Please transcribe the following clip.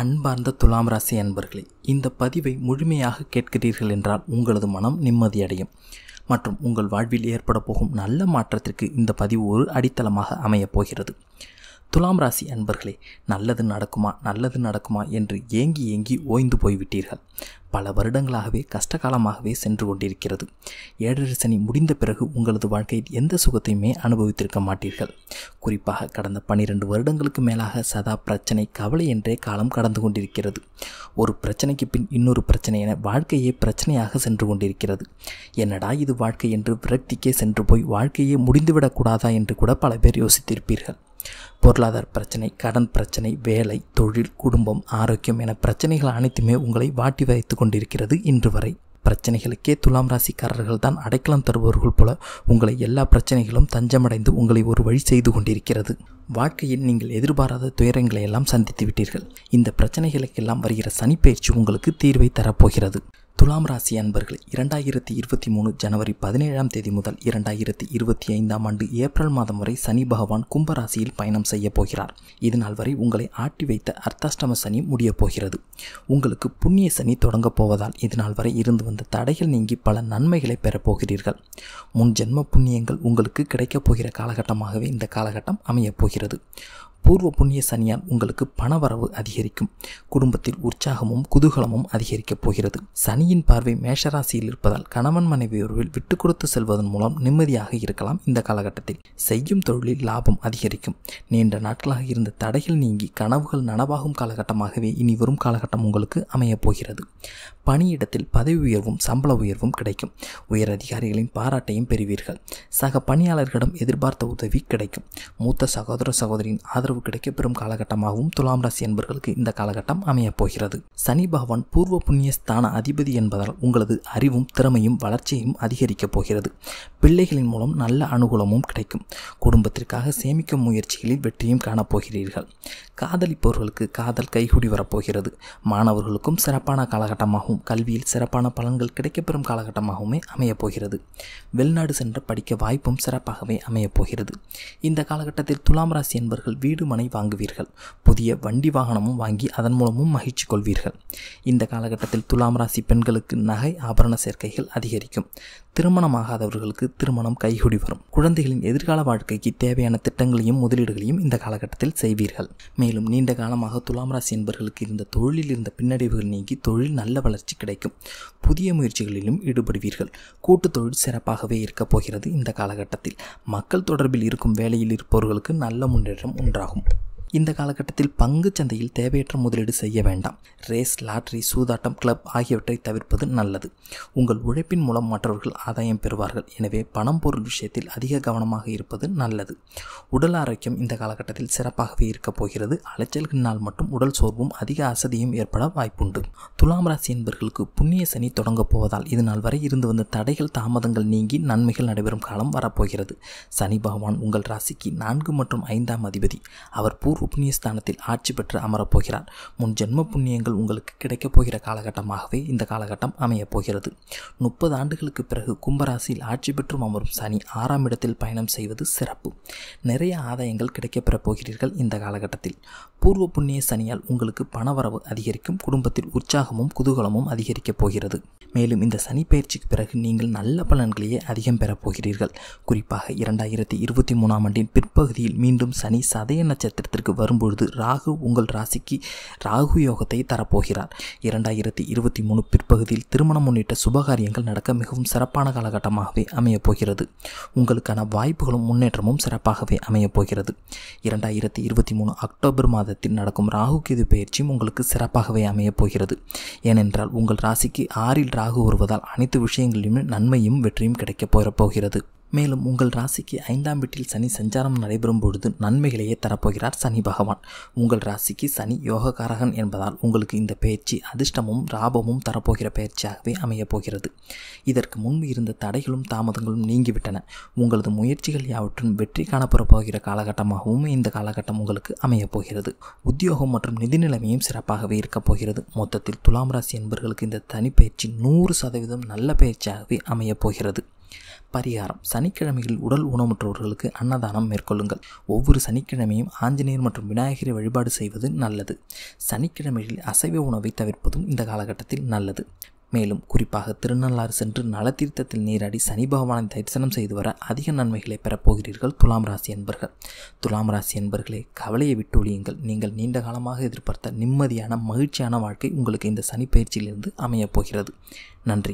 அன்பார்ந்த துலாம் ராசி அன்பர்களே இந்த பதிவை முழுமையாக கேட்கிறீர்கள் என்றால் உங்களது மனம் நிம்மதியடையும் மற்றும் உங்கள் வாழ்வில் ஏற்பட போகும் நல்ல மாற்றத்திற்கு இந்த பதிவு ஒரு அடித்தளமாக அமையப் போகிறது துலாம் ராசி அன்பர்களே நல்லது நடக்குமா நல்லது நடக்குமா என்று ஏங்கி ஏங்கி ஓய்ந்து போய்விட்டீர்கள் பல வருடங்களாகவே கஷ்டகாலமாகவே சென்று கொண்டிருக்கிறது ஏழரை சனி முடிந்த பிறகு உங்களது வாழ்க்கையில் எந்த சுகத்தையுமே அனுபவித்திருக்க மாட்டீர்கள் குறிப்பாக கடந்த பன்னிரண்டு வருடங்களுக்கு மேலாக சதா பிரச்சனை கவலை என்றே காலம் கடந்து கொண்டிருக்கிறது ஒரு பிரச்சனைக்கு பின் இன்னொரு பிரச்சனை என வாழ்க்கையே பிரச்சனையாக சென்று கொண்டிருக்கிறது என்னடா இது வாழ்க்கை என்று விரக்திக்கே சென்று போய் வாழ்க்கையே முடிந்துவிடக்கூடாதா என்று கூட பல பேர் யோசித்திருப்பீர்கள் பொருளாதார பிரச்சனை கடன் பிரச்சனை வேலை தொழில் குடும்பம் ஆரோக்கியம் என பிரச்சனைகள் அனைத்துமே உங்களை வாட்டி வைத்து கொண்டிருக்கிறது இன்று வரை பிரச்சனைகளுக்கே துலாம் ராசிக்காரர்கள் தான் அடைக்கலம் தருபவர்கள் போல உங்களை எல்லா பிரச்சனைகளும் தஞ்சமடைந்து உங்களை ஒரு வழி செய்து கொண்டிருக்கிறது வாழ்க்கையில் நீங்கள் எதிர்பாராத துயரங்களை எல்லாம் சந்தித்து விட்டீர்கள் இந்த பிரச்சனைகளுக்கெல்லாம் வருகிற சனிப்பயிற்சி உங்களுக்கு தீர்வை தரப்போகிறது துலாம் ராசி அன்பர்கள் இரண்டாயிரத்தி இருபத்தி மூணு ஜனவரி பதினேழாம் தேதி முதல் இரண்டாயிரத்தி இருபத்தி ஐந்தாம் ஆண்டு ஏப்ரல் மாதம் வரை சனி பகவான் கும்பராசியில் பயணம் செய்ய போகிறார் இதனால் வரை உங்களை ஆட்டி வைத்த அர்த்தாஷ்டம சனி முடியப் போகிறது உங்களுக்கு புண்ணிய சனி தொடங்கப் போவதால் இதனால் வரை இருந்து வந்த தடைகள் நீங்கி பல நன்மைகளை பெறப் போகிறீர்கள் முன் ஜென்ம புண்ணியங்கள் உங்களுக்கு கிடைக்கப் போகிற காலகட்டமாகவே இந்த காலகட்டம் அமையப் போகிறது பூர்வ புண்ணிய சனியால் உங்களுக்கு பணவரவு அதிகரிக்கும் குடும்பத்தில் உற்சாகமும் குதூகலமும் அதிகரிக்கப் போகிறது சனியின் பார்வை மேஷராசியில் இருப்பதால் கணவன் மனைவி உறவில் விட்டுக் கொடுத்து செல்வதன் மூலம் நிம்மதியாக இருக்கலாம் இந்த காலகட்டத்தில் செய்யும் தொழிலில் லாபம் அதிகரிக்கும் நீண்ட நாட்களாக இருந்த தடைகள் நீங்கி கனவுகள் நனவாகும் காலகட்டமாகவே இனி வரும் காலகட்டம் உங்களுக்கு அமையப் போகிறது பணியிடத்தில் பதவி உயர்வும் சம்பள உயர்வும் கிடைக்கும் உயர் அதிகாரிகளின் பாராட்டையும் பெறுவீர்கள் சக பணியாளர்களிடம் எதிர்பார்த்த உதவி கிடைக்கும் மூத்த சகோதர சகோதரியின் ஆதரவு ஆதரவு கிடைக்க பெறும் காலகட்டமாகவும் துலாம் ராசி என்பர்களுக்கு இந்த காலகட்டம் அமையப் போகிறது சனி பகவான் பூர்வ புண்ணிய ஸ்தான அதிபதி என்பதால் உங்களது அறிவும் திறமையும் வளர்ச்சியையும் அதிகரிக்கப் போகிறது பிள்ளைகளின் மூலம் நல்ல அனுகூலமும் கிடைக்கும் குடும்பத்திற்காக சேமிக்கும் முயற்சிகளில் வெற்றியும் காணப்போகிறீர்கள் காதலிப்பவர்களுக்கு காதல் கைகூடி வரப்போகிறது மாணவர்களுக்கும் சிறப்பான காலகட்டமாகவும் கல்வியில் சிறப்பான பலன்கள் கிடைக்கப்பெறும் காலகட்டமாகவுமே அமையப் போகிறது வெளிநாடு சென்று படிக்க வாய்ப்பும் சிறப்பாகவே அமையப் போகிறது இந்த காலகட்டத்தில் துலாம் ராசி என்பவர்கள் வீடு வீடு மனை வாங்குவீர்கள் புதிய வண்டி வாகனமும் வாங்கி அதன் மூலமும் மகிழ்ச்சி கொள்வீர்கள் இந்த காலகட்டத்தில் துலாம் ராசி பெண்களுக்கு நகை ஆபரண சேர்க்கைகள் அதிகரிக்கும் திருமணமாகாதவர்களுக்கு திருமணம் கைகூடி வரும் குழந்தைகளின் எதிர்கால வாழ்க்கைக்கு தேவையான திட்டங்களையும் முதலீடுகளையும் இந்த காலகட்டத்தில் செய்வீர்கள் மேலும் நீண்ட காலமாக துலாம் ராசி என்பவர்களுக்கு இருந்த தொழிலில் இருந்த பின்னடைவுகள் நீங்கி தொழில் நல்ல வளர்ச்சி கிடைக்கும் புதிய முயற்சிகளிலும் ஈடுபடுவீர்கள் கூட்டு தொழில் சிறப்பாகவே இருக்கப் போகிறது இந்த காலகட்டத்தில் மக்கள் தொடர்பில் இருக்கும் வேலையில் இருப்பவர்களுக்கு நல்ல முன்னேற்றம் உண்டாகும் come இந்த காலகட்டத்தில் பங்கு சந்தையில் தேவையற்ற முதலீடு செய்ய வேண்டாம் ரேஸ் லாட்ரி சூதாட்டம் கிளப் ஆகியவற்றை தவிர்ப்பது நல்லது உங்கள் உழைப்பின் மூலம் மற்றவர்கள் ஆதாயம் பெறுவார்கள் எனவே பணம் பொருள் விஷயத்தில் அதிக கவனமாக இருப்பது நல்லது உடல் ஆரோக்கியம் இந்த காலகட்டத்தில் சிறப்பாகவே இருக்கப் போகிறது அலைச்சல்களினால் மட்டும் உடல் சோர்வும் அதிக அசதியும் ஏற்பட வாய்ப்புண்டு துலாம் ராசி என்பவர்களுக்கு புண்ணிய சனி தொடங்கப் போவதால் இது நாள் வரை இருந்து வந்த தடைகள் தாமதங்கள் நீங்கி நன்மைகள் நடைபெறும் காலம் வரப்போகிறது சனி பகவான் உங்கள் ராசிக்கு நான்கு மற்றும் ஐந்தாம் அதிபதி அவர் பூர்வ ஒரு புண்ணிய ஸ்தானத்தில் ஆட்சி பெற்று அமரப்போகிறார் முன் ஜென்ம புண்ணியங்கள் உங்களுக்கு கிடைக்கப் போகிற காலகட்டமாகவே இந்த காலகட்டம் அமையப் போகிறது முப்பது ஆண்டுகளுக்கு பிறகு கும்பராசியில் ஆட்சி பெற்றும் அமரும் சனி ஆறாம் இடத்தில் பயணம் செய்வது சிறப்பு நிறைய ஆதாயங்கள் கிடைக்கப்பெற போகிறீர்கள் இந்த காலகட்டத்தில் பூர்வ புண்ணிய சனியால் உங்களுக்கு பணவரவு அதிகரிக்கும் குடும்பத்தில் உற்சாகமும் குதூகலமும் அதிகரிக்கப் போகிறது மேலும் இந்த சனி பயிற்சிக்கு பிறகு நீங்கள் நல்ல பலன்களையே அதிகம் பெறப் போகிறீர்கள் குறிப்பாக இரண்டாயிரத்தி இருபத்தி மூணாம் ஆண்டின் பிற்பகுதியில் மீண்டும் சனி சதய நட்சத்திரத்திற்கு ராசிக்கு வரும்பொழுது ராகு உங்கள் ராசிக்கு ராகு யோகத்தை தரப்போகிறார் இரண்டாயிரத்தி இருபத்தி மூணு பிற்பகுதியில் திருமணம் உள்ளிட்ட சுபகாரியங்கள் நடக்க மிகவும் சிறப்பான காலகட்டமாகவே அமையப் போகிறது உங்களுக்கான வாய்ப்புகளும் முன்னேற்றமும் சிறப்பாகவே அமையப் போகிறது இரண்டாயிரத்தி இருபத்தி மூணு அக்டோபர் மாதத்தில் நடக்கும் ராகு கேது பயிற்சியும் உங்களுக்கு சிறப்பாகவே அமையப் போகிறது ஏனென்றால் உங்கள் ராசிக்கு ஆறில் ராகு வருவதால் அனைத்து விஷயங்களிலுமே நன்மையும் வெற்றியும் கிடைக்கப் போகிறது மேலும் உங்கள் ராசிக்கு ஐந்தாம் வீட்டில் சனி சஞ்சாரம் நடைபெறும் பொழுது நன்மைகளையே தரப்போகிறார் சனி பகவான் உங்கள் ராசிக்கு சனி யோகக்காரகன் என்பதால் உங்களுக்கு இந்த பயிற்சி அதிர்ஷ்டமும் ராபமும் தரப்போகிற பயிற்சியாகவே அமையப் போகிறது இதற்கு முன்பு இருந்த தடைகளும் தாமதங்களும் நீங்கிவிட்டன உங்களது முயற்சிகள் யாவற்றும் வெற்றி காணப்பெற போகிற காலகட்டமாகவும் இந்த காலகட்டம் உங்களுக்கு அமையப் போகிறது உத்தியோகம் மற்றும் நிதி நிலைமையும் சிறப்பாகவே இருக்கப் போகிறது மொத்தத்தில் துலாம் ராசி என்பவர்களுக்கு இந்த தனிப்பயிற்சி நூறு சதவீதம் நல்ல பயிற்சியாகவே அமையப் போகிறது பரிகாரம் சனிக்கிழமையில் உடல் ஊனமுற்றவர்களுக்கு அன்னதானம் மேற்கொள்ளுங்கள் ஒவ்வொரு சனிக்கிழமையும் ஆஞ்சநேயர் மற்றும் விநாயகரை வழிபாடு செய்வது நல்லது சனிக்கிழமையில் அசைவ உணவை தவிர்ப்பதும் இந்த காலகட்டத்தில் நல்லது மேலும் குறிப்பாக திருநள்ளாறு சென்று நலத்தீர்த்தத்தில் நீராடி சனி பகவானை தரிசனம் செய்து வர அதிக நன்மைகளை பெறப்போகிறீர்கள் துலாம் ராசி என்பர்கள் துலாம் ராசி என்பர்களே கவலையை விட்டு ஒழியுங்கள் நீங்கள் நீண்ட காலமாக எதிர்பார்த்த நிம்மதியான மகிழ்ச்சியான வாழ்க்கை உங்களுக்கு இந்த சனி பயிற்சியிலிருந்து அமையப் போகிறது நன்றி